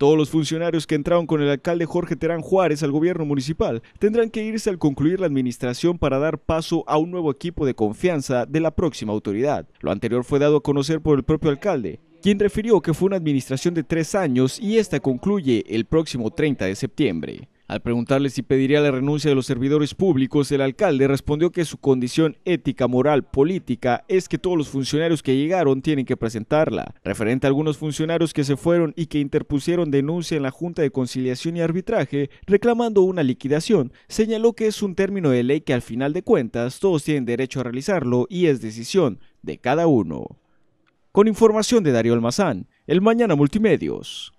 Todos los funcionarios que entraron con el alcalde Jorge Terán Juárez al gobierno municipal tendrán que irse al concluir la administración para dar paso a un nuevo equipo de confianza de la próxima autoridad. Lo anterior fue dado a conocer por el propio alcalde, quien refirió que fue una administración de tres años y esta concluye el próximo 30 de septiembre. Al preguntarle si pediría la renuncia de los servidores públicos, el alcalde respondió que su condición ética, moral, política es que todos los funcionarios que llegaron tienen que presentarla. Referente a algunos funcionarios que se fueron y que interpusieron denuncia en la Junta de Conciliación y Arbitraje reclamando una liquidación, señaló que es un término de ley que al final de cuentas todos tienen derecho a realizarlo y es decisión de cada uno. Con información de Darío Almazán, el Mañana Multimedios.